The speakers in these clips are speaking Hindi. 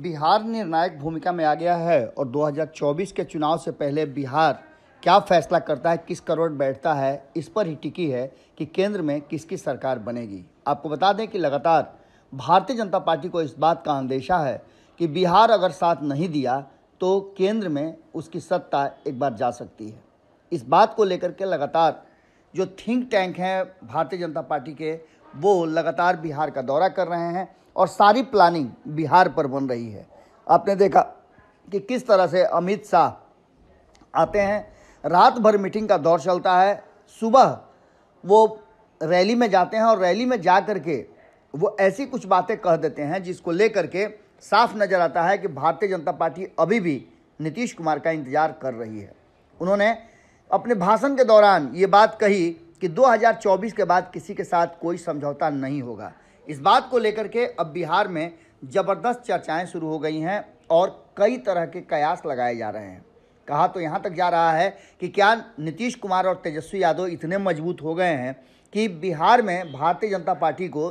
बिहार निर्णायक भूमिका में आ गया है और 2024 के चुनाव से पहले बिहार क्या फैसला करता है किस करोड़ बैठता है इस पर ही टिकी है कि केंद्र में किसकी सरकार बनेगी आपको बता दें कि लगातार भारतीय जनता पार्टी को इस बात का अंदेशा है कि बिहार अगर साथ नहीं दिया तो केंद्र में उसकी सत्ता एक बार जा सकती है इस बात को लेकर के लगातार जो थिंक टैंक हैं भारतीय जनता पार्टी के वो लगातार बिहार का दौरा कर रहे हैं और सारी प्लानिंग बिहार पर बन रही है आपने देखा कि किस तरह से अमित शाह आते हैं रात भर मीटिंग का दौर चलता है सुबह वो रैली में जाते हैं और रैली में जा कर के वो ऐसी कुछ बातें कह देते हैं जिसको लेकर के साफ नज़र आता है कि भारतीय जनता पार्टी अभी भी नीतीश कुमार का इंतज़ार कर रही है उन्होंने अपने भाषण के दौरान ये बात कही कि 2024 के बाद किसी के साथ कोई समझौता नहीं होगा इस बात को लेकर के अब बिहार में ज़बरदस्त चर्चाएं शुरू हो गई हैं और कई तरह के कयास लगाए जा रहे हैं कहा तो यहाँ तक जा रहा है कि क्या नीतीश कुमार और तेजस्वी यादव इतने मजबूत हो गए हैं कि बिहार में भारतीय जनता पार्टी को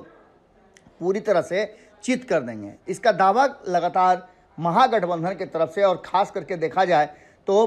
पूरी तरह से चित कर देंगे इसका दावा लगातार महागठबंधन के तरफ से और खास करके देखा जाए तो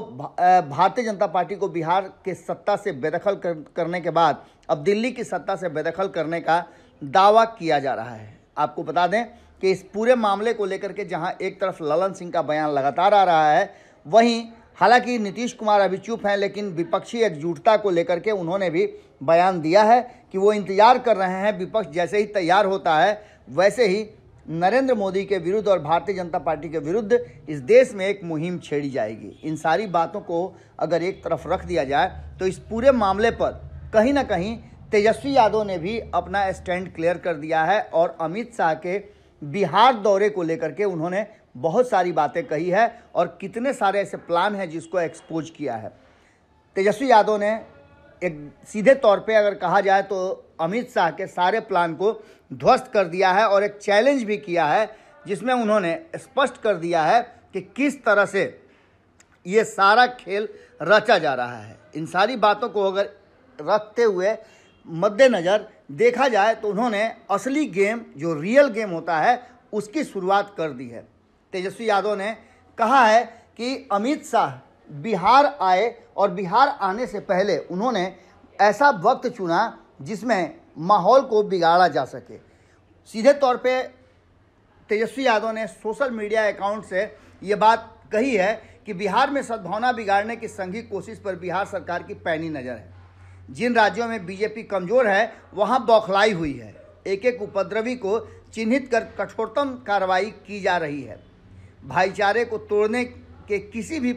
भारतीय जनता पार्टी को बिहार के सत्ता से बेदखल कर, करने के बाद अब दिल्ली की सत्ता से बेदखल करने का दावा किया जा रहा है आपको बता दें कि इस पूरे मामले को लेकर के जहां एक तरफ ललन सिंह का बयान लगातार आ रहा है वहीं हालांकि नीतीश कुमार अभी चुप हैं लेकिन विपक्षी एकजुटता को लेकर के उन्होंने भी बयान दिया है कि वो इंतजार कर रहे हैं विपक्ष जैसे ही तैयार होता है वैसे ही नरेंद्र मोदी के विरुद्ध और भारतीय जनता पार्टी के विरुद्ध इस देश में एक मुहिम छेड़ी जाएगी इन सारी बातों को अगर एक तरफ रख दिया जाए तो इस पूरे मामले पर कहीं ना कहीं तेजस्वी यादव ने भी अपना स्टैंड क्लियर कर दिया है और अमित शाह के बिहार दौरे को लेकर के उन्होंने बहुत सारी बातें कही है और कितने सारे ऐसे प्लान हैं जिसको एक्सपोज किया है तेजस्वी यादव ने एक सीधे तौर पे अगर कहा जाए तो अमित शाह के सारे प्लान को ध्वस्त कर दिया है और एक चैलेंज भी किया है जिसमें उन्होंने स्पष्ट कर दिया है कि किस तरह से ये सारा खेल रचा जा रहा है इन सारी बातों को अगर रखते हुए मद्देनज़र देखा जाए तो उन्होंने असली गेम जो रियल गेम होता है उसकी शुरुआत कर दी है तेजस्वी यादव ने कहा है कि अमित शाह बिहार आए और बिहार आने से पहले उन्होंने ऐसा वक्त चुना जिसमें माहौल को बिगाड़ा जा सके सीधे तौर पे तेजस्वी यादव ने सोशल मीडिया अकाउंट से ये बात कही है कि बिहार में सद्भावना बिगाड़ने की संघी कोशिश पर बिहार सरकार की पैनी नज़र है जिन राज्यों में बीजेपी कमजोर है वहां बौखलाई हुई है एक एक उपद्रवी को चिन्हित कर कठोरतम कार्रवाई की जा रही है भाईचारे को तोड़ने के किसी भी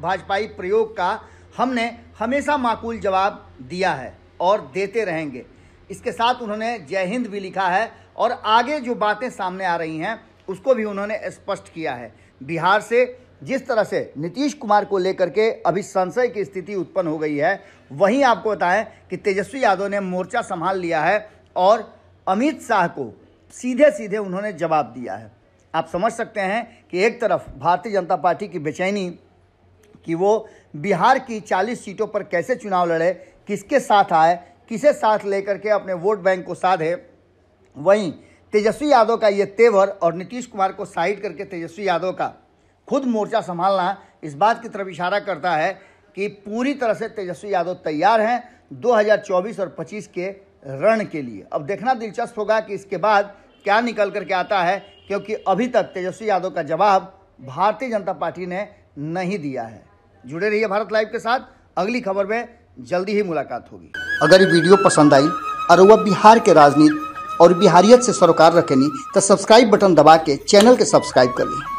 भाजपाई प्रयोग का हमने हमेशा माकूल जवाब दिया है और देते रहेंगे इसके साथ उन्होंने जय हिंद भी लिखा है और आगे जो बातें सामने आ रही हैं उसको भी उन्होंने स्पष्ट किया है बिहार से जिस तरह से नीतीश कुमार को लेकर के अभी संशय की स्थिति उत्पन्न हो गई है वहीं आपको बताएं कि तेजस्वी यादव ने मोर्चा संभाल लिया है और अमित शाह को सीधे सीधे उन्होंने जवाब दिया है आप समझ सकते हैं कि एक तरफ भारतीय जनता पार्टी की बेचैनी कि वो बिहार की 40 सीटों पर कैसे चुनाव लड़े किसके साथ आए किसे साथ लेकर के अपने वोट बैंक को साधे वहीं तेजस्वी यादव का ये तेवर और नीतीश कुमार को साइड करके तेजस्वी यादव का खुद मोर्चा संभालना इस बात की तरफ इशारा करता है कि पूरी तरह से तेजस्वी यादव तैयार हैं 2024 और 25 के रण के लिए अब देखना दिलचस्प होगा कि इसके बाद क्या निकल करके आता है क्योंकि अभी तक तेजस्वी यादव का जवाब भारतीय जनता पार्टी ने नहीं दिया है जुड़े रहिए भारत लाइव के साथ अगली खबर में जल्दी ही मुलाकात होगी अगर ये वीडियो पसंद आई और वह बिहार के राजनीति और बिहारियत से सरोकार रखेनी तो सब्सक्राइब बटन दबा के चैनल के सब्सक्राइब कर लें